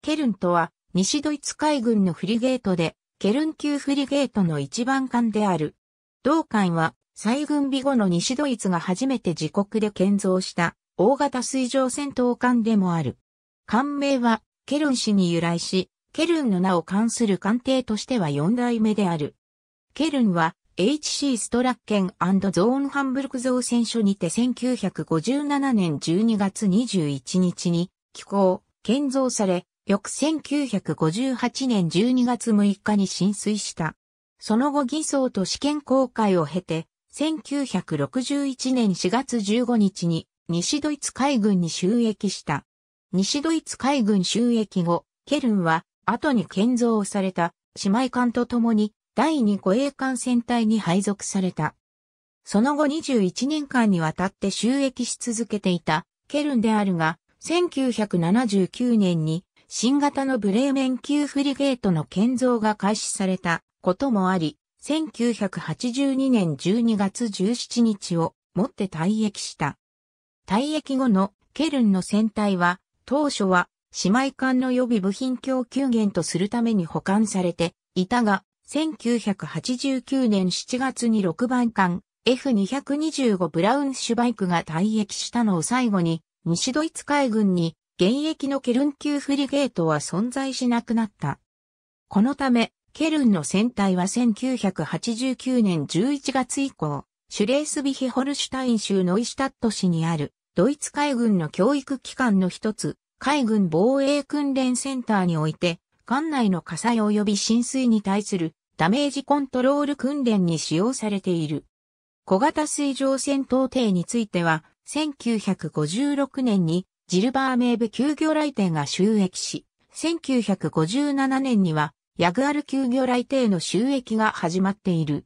ケルンとは、西ドイツ海軍のフリゲートで、ケルン級フリゲートの一番艦である。同艦は、再軍備後の西ドイツが初めて自国で建造した、大型水上戦闘艦でもある。艦名は、ケルン氏に由来し、ケルンの名を冠する艦艇としては4代目である。ケルンは、HC ストラッケンゾーンハンブルク造船所にて1957年12月21日に、寄港、建造され、翌1958年12月6日に浸水した。その後偽装と試験公開を経て、1961年4月15日に西ドイツ海軍に収益した。西ドイツ海軍収益後、ケルンは後に建造された姉妹艦と共に第二護衛艦船隊に配属された。その後21年間にわたって収益し続けていたケルンであるが、1979年に新型のブレーメン級フリゲートの建造が開始されたこともあり、1982年12月17日をもって退役した。退役後のケルンの船体は、当初は姉妹艦の予備部品供給源とするために保管されていたが、1989年7月に6番艦 F225 ブラウンシュバイクが退役したのを最後に、西ドイツ海軍に現役のケルン級フリゲートは存在しなくなった。このため、ケルンの船体は1989年11月以降、シュレースビヒホルシュタイン州ノイシュタット市にある、ドイツ海軍の教育機関の一つ、海軍防衛訓練センターにおいて、艦内の火災及び浸水に対するダメージコントロール訓練に使用されている。小型水上戦闘艇については、1956年にジルバー名部休業来店が収益し、1957年にはヤグアル休業来店の収益が始まっている。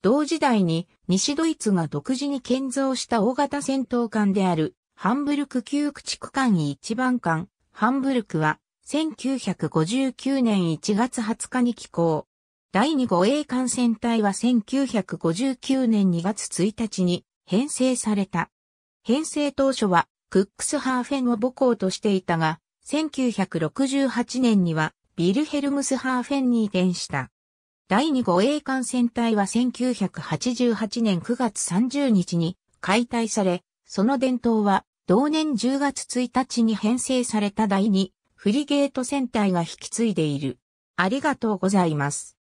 同時代に西ドイツが独自に建造した大型戦闘艦であるハンブルク旧駆逐艦一番艦ハンブルクは1959年1月20日に寄港。第2護衛艦船隊は1959年2月1日に編成された。編成当初はクックスハーフェンを母校としていたが、1968年にはビルヘルムスハーフェンに移転した。第2護衛艦船隊は1988年9月30日に解体され、その伝統は同年10月1日に編成された第2フリゲート船隊が引き継いでいる。ありがとうございます。